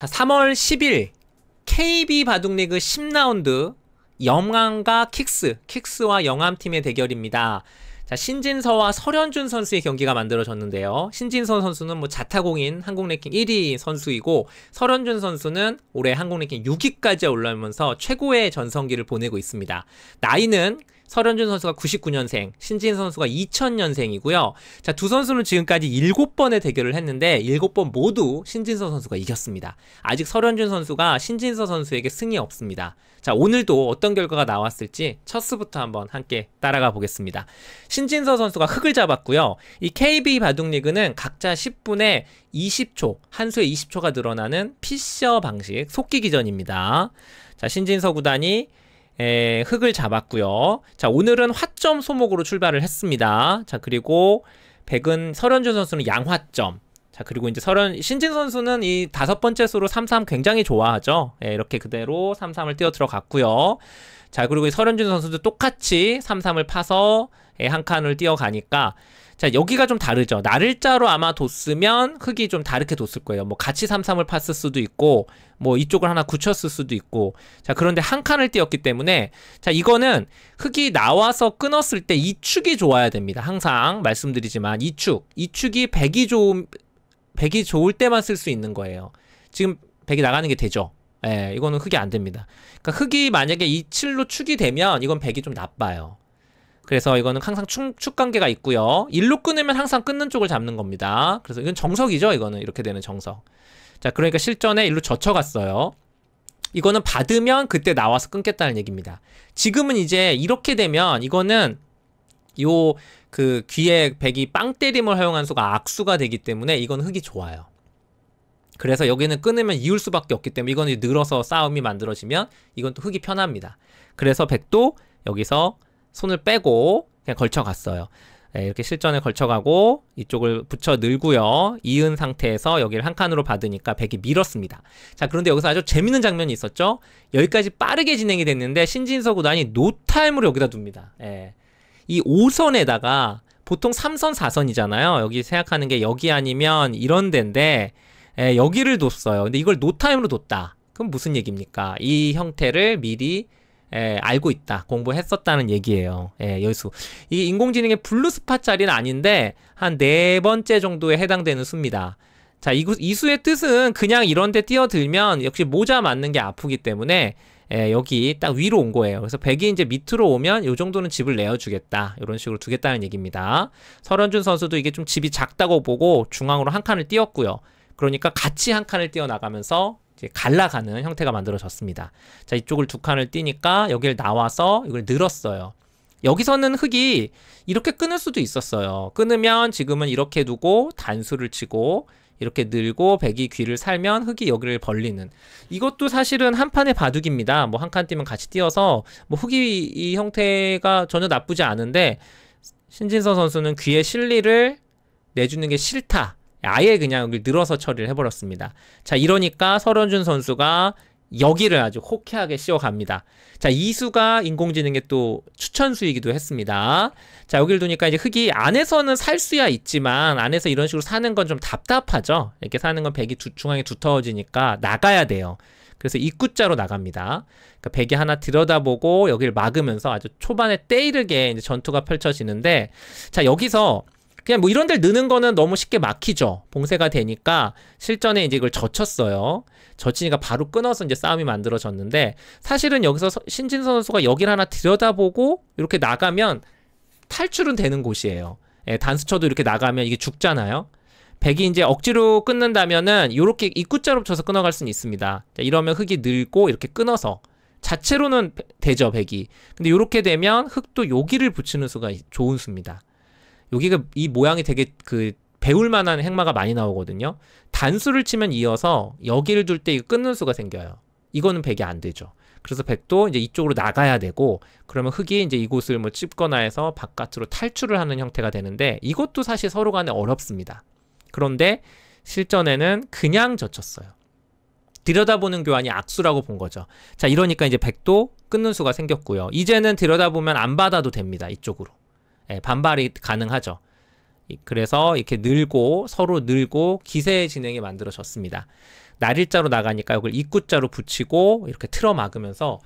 3월 10일 KB 바둑리그 10라운드 영암과 킥스, 킥스와 영암팀의 대결입니다. 자, 신진서와 설현준 선수의 경기가 만들어졌는데요. 신진서 선수는 뭐 자타공인 한국 랭킹 1위 선수이고 설현준 선수는 올해 한국 랭킹 6위까지 올라오면서 최고의 전성기를 보내고 있습니다. 나이는 서현준 선수가 99년생, 신진 선수가 2000년생이고요. 자, 두 선수는 지금까지 7번의 대결을 했는데 7번 모두 신진서 선수가 이겼습니다. 아직 서현준 선수가 신진서 선수에게 승이 없습니다. 자, 오늘도 어떤 결과가 나왔을지 첫수부터 한번 함께 따라가 보겠습니다. 신진서 선수가 흙을 잡았고요. 이 KB 바둑리그는 각자 10분에 20초, 한 수에 20초가 늘어나는 피셔 방식, 속기 기전입니다. 자, 신진서 구단이 에, 예, 흙을 잡았고요. 자 오늘은 화점 소목으로 출발을 했습니다. 자 그리고 백은 서현주 선수는 양화점 자 그리고 이제 서른 신진 선수는 이 다섯 번째 수로 삼삼 굉장히 좋아하죠. 예, 이렇게 그대로 삼삼을 뛰어 들어갔고요. 자 그리고 이 서른준 선수도 똑같이 삼삼을 파서 예, 한 칸을 뛰어가니까 자 여기가 좀 다르죠. 나를자로 아마 뒀으면 흙이 좀 다르게 뒀을 거예요. 뭐 같이 삼삼을 팠을 수도 있고 뭐 이쪽을 하나 굳혔을 수도 있고 자 그런데 한 칸을 띄었기 때문에 자 이거는 흙이 나와서 끊었을 때 이 축이 좋아야 됩니다. 항상 말씀드리지만 이 축, 이 축이 100이 좋은 백이 좋을 때만 쓸 수 있는 거예요. 지금 백이 나가는 게 되죠. 예, 이거는 흙이 안 됩니다. 그러니까 흙이 만약에 이칠로 축이 되면 이건 백이 좀 나빠요. 그래서 이거는 항상 축, 축 관계가 있고요. 일로 끊으면 항상 끊는 쪽을 잡는 겁니다. 그래서 이건 정석이죠. 이거는 이렇게 되는 정석. 자, 그러니까 실전에 일로 젖혀갔어요. 이거는 받으면 그때 나와서 끊겠다는 얘기입니다. 지금은 이제 이렇게 되면 이거는 요그 귀에 백이 빵 때림을 허용한 수가 악수가 되기 때문에 이건 흙이 좋아요. 그래서 여기는 끊으면 이을 수밖에 없기 때문에 이건 늘어서 싸움이 만들어지면 이건 또 흙이 편합니다. 그래서 백도 여기서 손을 빼고 그냥 걸쳐갔어요. 네, 이렇게 실전에 걸쳐가고 이쪽을 붙여 늘고요. 이은 상태에서 여기를 한 칸으로 받으니까 백이 밀었습니다. 자 그런데 여기서 아주 재밌는 장면이 있었죠. 여기까지 빠르게 진행이 됐는데 신진서 구단이 노타임으로 여기다 둡니다. 예. 이 5선에다가 보통 3선, 4선이잖아요. 여기 생각하는 게 여기 아니면 이런 데인데 에, 예, 여기를 뒀어요. 근데 이걸 노타임으로 뒀다. 그럼 무슨 얘기입니까? 이 형태를 미리 에, 예, 알고 있다. 공부했었다는 얘기예요. 예, 여수. 이 인공지능의 블루 스팟 자리는 아닌데 한 네 번째 정도에 해당되는 수입니다. 자, 이, 이 수의 뜻은 그냥 이런 데 뛰어들면 역시 모자 맞는 게 아프기 때문에 예, 여기 딱 위로 온 거예요. 그래서 100이 이제 밑으로 오면 이 정도는 집을 내어주겠다. 이런 식으로 두겠다는 얘기입니다. 설현준 선수도 이게 좀 집이 작다고 보고 중앙으로 한 칸을 띄웠고요. 그러니까 같이 한 칸을 띄어나가면서 이제 갈라가는 형태가 만들어졌습니다. 자, 이쪽을 두 칸을 띄니까 여기를 나와서 이걸 늘었어요. 여기서는 흙이 이렇게 끊을 수도 있었어요. 끊으면 지금은 이렇게 두고 단수를 치고 이렇게 늘고 백이 귀를 살면 흑이 여기를 벌리는 이것도 사실은 한 판의 바둑입니다. 뭐한칸 뛰면 같이 뛰어서 뭐 흑이 이 형태가 전혀 나쁘지 않은데 신진서 선수는 귀의 실리를 내주는 게 싫다. 아예 그냥 여기 늘어서 처리를 해버렸습니다. 자 이러니까 서현준 선수가 여기를 아주 호쾌하게 씌워갑니다. 자, 이수가 인공지능의 또 추천수이기도 했습니다. 자, 여기를 두니까 이제 흙이 안에서는 살 수야 있지만 안에서 이런 식으로 사는 건 좀 답답하죠. 이렇게 사는 건 백이 두, 중앙에 두터워지니까 나가야 돼요. 그래서 입구자로 나갑니다. 그러니까 백이 하나 들여다보고 여기를 막으면서 아주 초반에 때이르게 이제 전투가 펼쳐지는데 자, 여기서 그냥 뭐 이런 데를 느는 거는 너무 쉽게 막히죠. 봉쇄가 되니까 실전에 이제 이걸 젖혔어요. 저친이가 바로 끊어서 이제 싸움이 만들어졌는데 사실은 여기서 신진 선수가 여기를 하나 들여다보고 이렇게 나가면 탈출은 되는 곳이에요. 예, 단수쳐도 이렇게 나가면 이게 죽잖아요. 백이 이제 억지로 끊는다면은 이렇게 입구자로 쳐서 끊어갈 수는 있습니다. 자, 이러면 흙이 늘고 이렇게 끊어서 자체로는 되죠 백이. 근데 이렇게 되면 흙도 여기를 붙이는 수가 좋은 수입니다. 여기가 이 모양이 되게 그 배울 만한 행마가 많이 나오거든요. 단수를 치면 이어서 여기를 둘 때 끊는 수가 생겨요. 이거는 100이 안 되죠. 그래서 100도 이제 이쪽으로 나가야 되고 그러면 흙이 이제 이곳을 뭐 찝거나 해서 바깥으로 탈출을 하는 형태가 되는데 이것도 사실 서로 간에 어렵습니다. 그런데 실전에는 그냥 젖혔어요. 들여다보는 교환이 악수라고 본 거죠. 자 이러니까 이제 100도 끊는 수가 생겼고요. 이제는 들여다보면 안 받아도 됩니다. 이쪽으로. 예, 반발이 가능하죠. 그래서 이렇게 늘고 서로 늘고 기세 진행이 만들어졌습니다. 날일자로 나가니까 이걸 입구자로 붙이고 이렇게 틀어 막으면서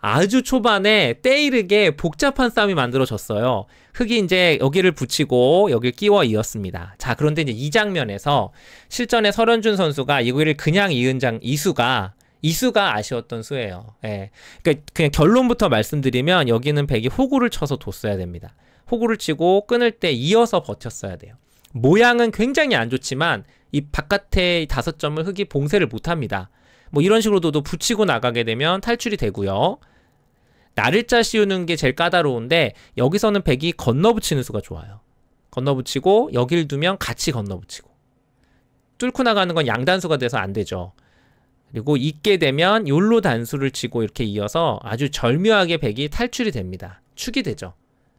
아주 초반에 때이르게 복잡한 싸움이 만들어졌어요. 흑이 이제 여기를 붙이고 여기를 끼워 이었습니다. 자, 그런데 이제 이 장면에서 실전에 설현준 선수가 이거를 그냥 이은 장 이수가 이수가 아쉬웠던 수예요. 예. 그러니까 그냥 결론부터 말씀드리면 여기는 백이 호구를 쳐서 뒀어야 됩니다. 호구를 치고 끊을 때 이어서 버텼어야 돼요. 모양은 굉장히 안 좋지만 이 바깥의 다섯 점을 흙이 봉쇄를 못합니다. 뭐 이런 식으로도 붙이고 나가게 되면 탈출이 되고요. 나를자 씌우는 게 제일 까다로운데 여기서는 백이 건너붙이는 수가 좋아요. 건너붙이고 여길 두면 같이 건너붙이고 뚫고 나가는 건 양단수가 돼서 안 되죠. 그리고 있게 되면 욜로 단수를 치고 이렇게 이어서 아주 절묘하게 백이 탈출이 됩니다. 축이 되죠.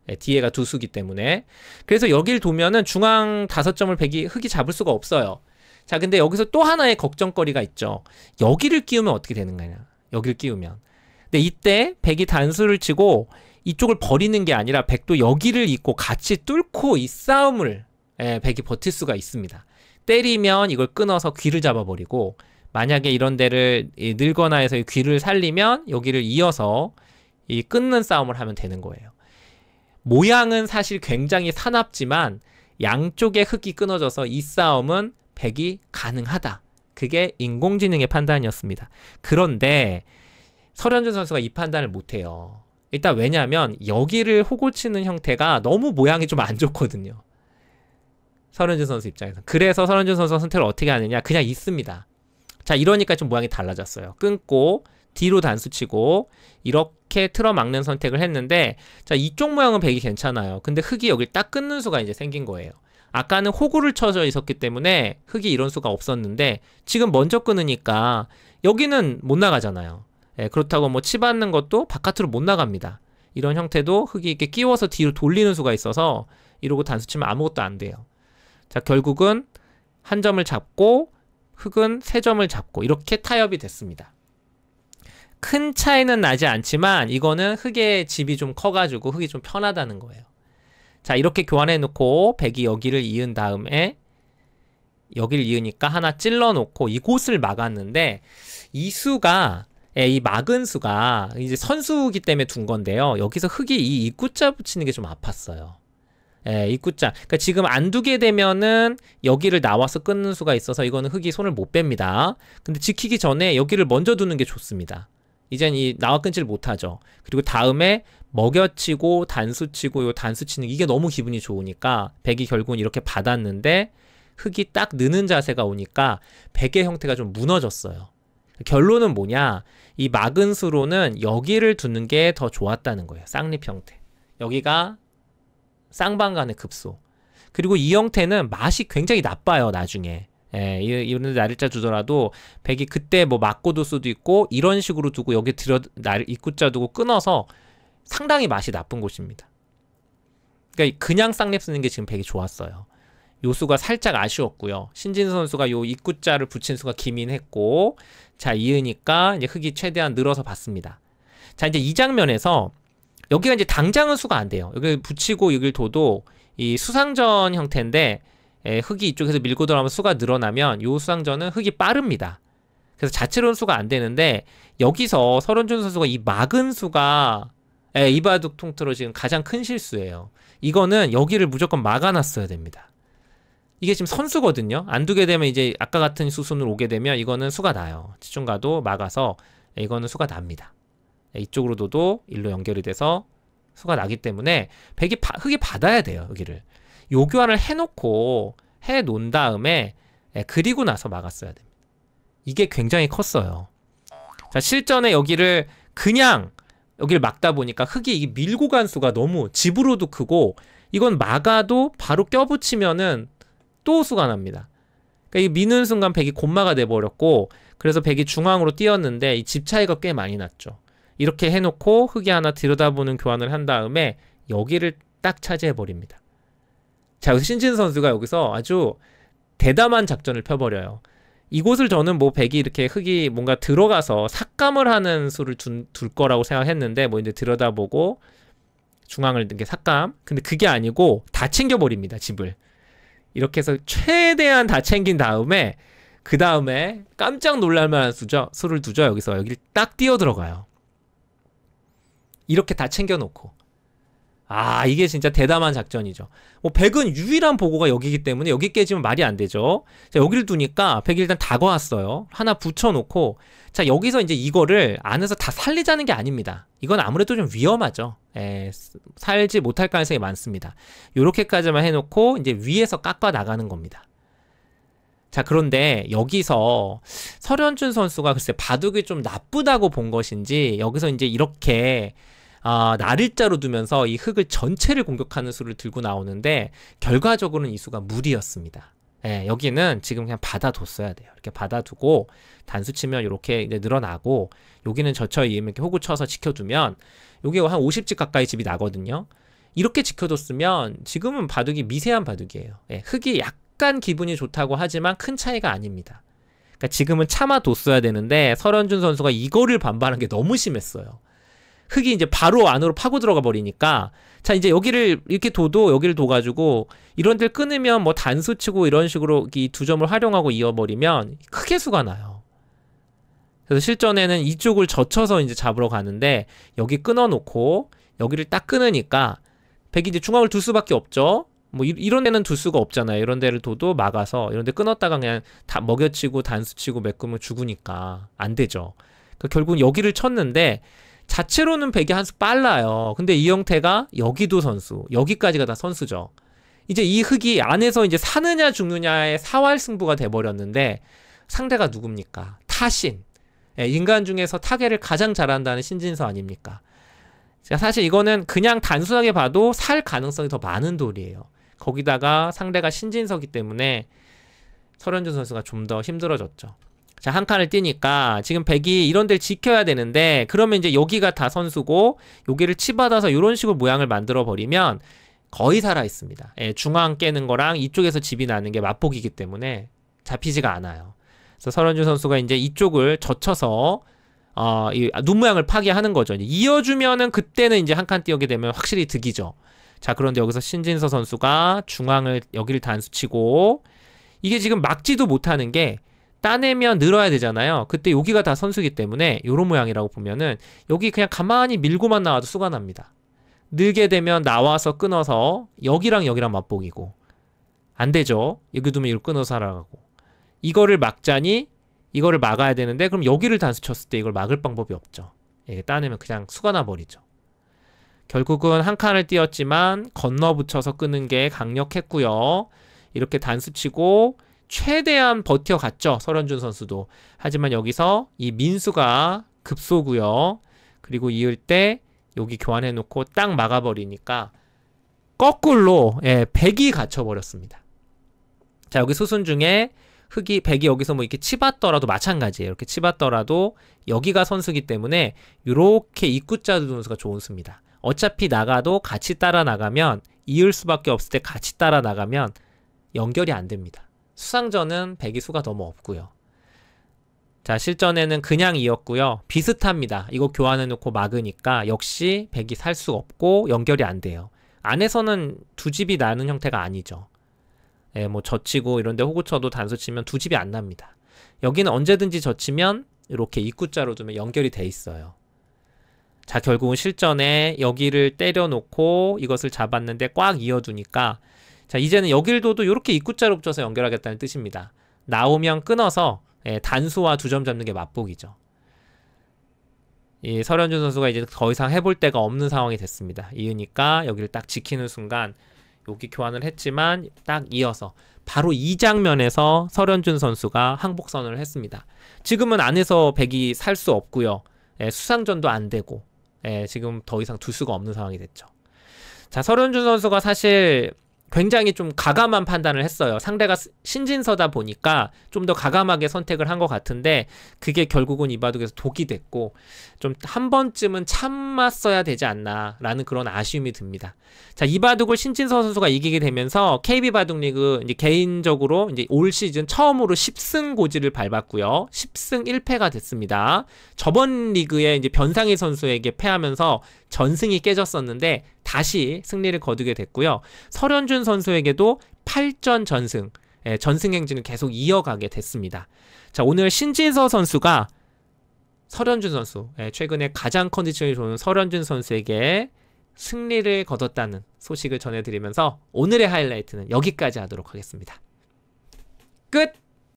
예, 뒤에가 두 수기 때문에 그래서 여길 도면은 중앙 다섯 점을 백이 흑이 잡을 수가 없어요. 자 근데 여기서 또 하나의 걱정거리가 있죠. 여기를 끼우면 어떻게 되는 거냐? 여기를 끼우면. 근데 이때 백이 단수를 치고 이쪽을 버리는 게 아니라 백도 여기를 잇고 같이 뚫고 이 싸움을 예, 백이 버틸 수가 있습니다. 때리면 이걸 끊어서 귀를 잡아버리고 만약에 이런 데를 늘거나 해서 귀를 살리면 여기를 이어서 이 끊는 싸움을 하면 되는 거예요. 모양은 사실 굉장히 사납지만 양쪽의 흙이 끊어져서 이 싸움은 백이 가능하다. 그게 인공지능의 판단이었습니다. 그런데 설현준 선수가 이 판단을 못해요. 일단 왜냐하면 여기를 호골치는 형태가 너무 모양이 좀 안 좋거든요. 설현준 선수 입장에서. 그래서 설현준 선수가 선택을 어떻게 하느냐. 그냥 있습니다. 자 이러니까 좀 모양이 달라졌어요. 끊고 뒤로 단수치고 이렇게 이렇게 틀어막는 선택을 했는데 자 이쪽 모양은 백이 괜찮아요. 근데 흙이 여기 딱 끊는 수가 이제 생긴 거예요. 아까는 호구를 쳐져 있었기 때문에 흙이 이런 수가 없었는데 지금 먼저 끊으니까 여기는 못 나가잖아요. 예, 그렇다고 뭐 치받는 것도 바깥으로 못 나갑니다. 이런 형태도 흙이 이렇게 끼워서 뒤로 돌리는 수가 있어서 이러고 단수 치면 아무것도 안 돼요. 자 결국은 한 점을 잡고 흙은 세 점을 잡고 이렇게 타협이 됐습니다. 큰 차이는 나지 않지만 이거는 흙의 집이 좀 커가지고 흙이 좀 편하다는 거예요. 자 이렇게 교환해 놓고 백이 여기를 이은 다음에 여기를 이으니까 하나 찔러 놓고 이곳을 막았는데 이 수가 예, 이 막은 수가 이제 선수기 때문에 둔 건데요. 여기서 흙이 이 입구자 붙이는 게 좀 아팠어요. 예, 입구자. 그러니까 지금 안 두게 되면은 여기를 나와서 끊는 수가 있어서 이거는 흙이 손을 못 뺍니다. 근데 지키기 전에 여기를 먼저 두는 게 좋습니다. 이젠 이 나와 끊지를 못하죠. 그리고 다음에 먹여치고 단수치고 요 단수치는 이게 너무 기분이 좋으니까 백이 결국은 이렇게 받았는데 흙이 딱 느는 자세가 오니까 백의 형태가 좀 무너졌어요. 결론은 뭐냐? 이 막은 수로는 여기를 두는 게 더 좋았다는 거예요. 쌍립 형태. 여기가 쌍방간의 급소. 그리고 이 형태는 맛이 굉장히 나빠요, 나중에. 예, 이런 날일자 주더라도 백이 그때 뭐맞고둘 수도 있고 이런 식으로 두고 여기 들여 날 입구자 두고 끊어서 상당히 맛이 나쁜 곳입니다. 그러니까 그냥 쌍랩 쓰는 게 지금 백이 좋았어요. 요수가 살짝 아쉬웠고요. 신진 선수가 요 입구자를 붙인 수가 기민했고 자 이으니까 이제 흙이 최대한 늘어서 봤습니다. 자 이제 이 장면에서 여기가 이제 당장은 수가 안 돼요. 여기 붙이고 여길 둬도 이 수상전 형태인데 에, 예, 흙이 이쪽에서 밀고 들어가면 수가 늘어나면 요 수상전은 흙이 빠릅니다. 그래서 자체로는 수가 안 되는데 여기서 서른준 선수가 이 막은 수가 에, 예, 이바둑 통틀어 지금 가장 큰 실수예요. 이거는 여기를 무조건 막아놨어야 됩니다. 이게 지금 선수거든요. 안 두게 되면 이제 아까 같은 수순으로 오게 되면 이거는 수가 나요. 지중가도 막아서 이거는 수가 납니다. 예, 이쪽으로 둬도 일로 연결이 돼서 수가 나기 때문에 백이 바, 흙이 받아야 돼요. 여기를. 요 교환을 해놓고 해 놓은 다음에 예, 그리고 나서 막았어야 됩니다. 이게 굉장히 컸어요. 자, 실전에 여기를 그냥 여기를 막다 보니까 흙이 이 밀고 간 수가 너무 집으로도 크고 이건 막아도 바로 껴붙이면은 또 수가 납니다. 그러니까 이 미는 순간 백이 곤마가 돼버렸고 그래서 백이 중앙으로 뛰었는데 이 집 차이가 꽤 많이 났죠. 이렇게 해놓고 흙이 하나 들여다보는 교환을 한 다음에 여기를 딱 차지해버립니다. 자, 여기서 신진 선수가 여기서 아주 대담한 작전을 펴버려요. 이곳을 저는 뭐 백이 이렇게 흙이 뭔가 들어가서 삭감을 하는 수를 둔, 둘 거라고 생각했는데 뭐 이제 들여다보고 중앙을 든 게 삭감. 근데 그게 아니고 다 챙겨버립니다, 집을. 이렇게 해서 최대한 다 챙긴 다음에 그 다음에 깜짝 놀랄만한 수죠. 수를 두죠. 여기서 여기딱 뛰어 들어가요. 이렇게 다 챙겨놓고 아, 이게 진짜 대담한 작전이죠. 뭐, 백은 유일한 보고가 여기기 때문에 여기 깨지면 말이 안 되죠. 자, 여기를 두니까 백이 일단 다가왔어요. 하나 붙여놓고, 자, 여기서 이제 이거를 안에서 다 살리자는 게 아닙니다. 이건 아무래도 좀 위험하죠. 에, 예, 살지 못할 가능성이 많습니다. 요렇게까지만 해놓고, 이제 위에서 깎아 나가는 겁니다. 자, 그런데 여기서 서현준 선수가 글쎄 바둑이 좀 나쁘다고 본 것인지, 여기서 이제 이렇게 아, 어, 날일자로 두면서 이 흙을 전체를 공격하는 수를 들고 나오는데 결과적으로는 이 수가 무리였습니다. 예, 여기는 지금 그냥 받아뒀어야 돼요. 이렇게 받아두고 단수 치면 이렇게 이제 늘어나고 여기는 저처에 의면 이렇게 호구 쳐서 지켜두면 여기 한 50집 가까이 집이 나거든요. 이렇게 지켜뒀으면 지금은 바둑이 미세한 바둑이에요. 예, 흙이 약간 기분이 좋다고 하지만 큰 차이가 아닙니다. 그러니까 지금은 참아뒀어야 되는데 설현준 선수가 이거를 반발한 게 너무 심했어요. 흙이 이제 바로 안으로 파고 들어가 버리니까 자 이제 여기를 이렇게 둬도 여기를 둬가지고 이런 데를 끊으면 뭐 단수 치고 이런 식으로 이 두 점을 활용하고 이어버리면 크게 수가 나요. 그래서 실전에는 이쪽을 젖혀서 이제 잡으러 가는데 여기 끊어놓고 여기를 딱 끊으니까 백이 이제 중앙을 둘 수밖에 없죠. 뭐 이, 이런 데는 둘 수가 없잖아요. 이런 데를 둬도 막아서 이런 데 끊었다가 그냥 다 먹여치고 단수치고 메꾸면 죽으니까 안 되죠. 그러니까 결국 은 여기를 쳤는데 자체로는 백이 한 수 빨라요. 근데 이형태가 여기도 선수, 여기까지가 다 선수죠. 이제 이 흙이 안에서 이제 사느냐 죽느냐의 사활 승부가 돼버렸는데 상대가 누굽니까? 타신. 예, 인간 중에서 타계를 가장 잘한다는 신진서 아닙니까? 사실 이거는 그냥 단순하게 봐도 살 가능성이 더 많은 돌이에요. 거기다가 상대가 신진서기 때문에 설현준 선수가 좀 더 힘들어졌죠. 자, 한 칸을 띄니까 지금 백이 이런 데를 지켜야 되는데 그러면 이제 여기가 다 선수고 여기를 치받아서 이런 식으로 모양을 만들어 버리면 거의 살아 있습니다. 예, 중앙 깨는 거랑 이쪽에서 집이 나는 게 맞복이기 때문에 잡히지가 않아요. 그래서 서른준 선수가 이제 이쪽을 젖혀서 어, 이눈 모양을 파괴하는 거죠. 이어주면은 그때는 이제 한칸 띄우게 되면 확실히 득이죠. 자, 그런데 여기서 신진서 선수가 중앙을 여기를 단수치고 이게 지금 막지도 못하는 게 따내면 늘어야 되잖아요. 그때 여기가 다 선수기 때문에 요런 모양이라고 보면은 여기 그냥 가만히 밀고만 나와도 수가 납니다. 늘게 되면 나와서 끊어서 여기랑 여기랑 맞보기고안 되죠. 여기 두면 이걸 끊어서 하라고 이거를 막자니 이거를 막아야 되는데 그럼 여기를 단수 쳤을 때 이걸 막을 방법이 없죠. 예, 따내면 그냥 수가 나버리죠. 결국은 한 칸을 띄었지만 건너 붙여서 끄는 게 강력했고요. 이렇게 단수 치고 최대한 버텨갔죠. 설현준 선수도. 하지만 여기서 이 민수가 급소구요 그리고 이을 때 여기 교환해놓고 딱 막아버리니까 거꾸로 예, 백이 갇혀버렸습니다. 자 여기 수순 중에 흙이 백이 여기서 뭐 이렇게 치받더라도 마찬가지예요. 이렇게 치받더라도 여기가 선수기 때문에 이렇게 입구자 도선수가 좋은 수입니다. 어차피 나가도 같이 따라 나가면 이을 수밖에 없을 때 같이 따라 나가면 연결이 안 됩니다. 수상전은 배기수가 너무 없고요. 자 실전에는 그냥 이었고요. 비슷합니다. 이거 교환해놓고 막으니까 역시 백이 살 수 없고 연결이 안 돼요. 안에서는 두 집이 나는 형태가 아니죠. 예, 뭐 젖히고 이런데 호구쳐도 단수 치면 두 집이 안 납니다. 여기는 언제든지 젖히면 이렇게 입구자로 두면 연결이 돼 있어요. 자 결국은 실전에 여기를 때려놓고 이것을 잡았는데 꽉 이어두니까 자 이제는 여길도도 이렇게 입구자로 붙여서 연결하겠다는 뜻입니다. 나오면 끊어서 예, 단수와 두 점 잡는 게맞보기죠이서련준 선수가 이제 더 이상 해볼 데가 없는 상황이 됐습니다. 이으니까 여기를 딱 지키는 순간 여기 교환을 했지만 딱 이어서 바로 이 장면에서 서련준 선수가 항복선을 했습니다. 지금은 안에서 백이 살 수 없고요. 예, 수상전도 안 되고 예, 지금 더 이상 둘 수가 없는 상황이 됐죠. 자, 서련준 선수가 사실 굉장히 좀 가감한 판단을 했어요. 상대가 신진서다 보니까 좀 더 가감하게 선택을 한 것 같은데 그게 결국은 이바둑에서 독이 됐고 좀 한 번쯤은 참았어야 되지 않나라는 그런 아쉬움이 듭니다. 자 이바둑을 신진서 선수가 이기게 되면서 KB 바둑리그 이제 개인적으로 이제 올 시즌 처음으로 10승 고지를 밟았고요. 10승 1패가 됐습니다. 저번 리그에 이제 변상희 선수에게 패하면서 전승이 깨졌었는데 다시 승리를 거두게 됐고요. 설현준 선수에게도 8전 전승, 예, 전승 행진을 계속 이어가게 됐습니다. 자, 오늘 신진서 선수가 설현준 선수, 예, 최근에 가장 컨디션이 좋은 설현준 선수에게 승리를 거뒀다는 소식을 전해드리면서 오늘의 하이라이트는 여기까지 하도록 하겠습니다. 끝!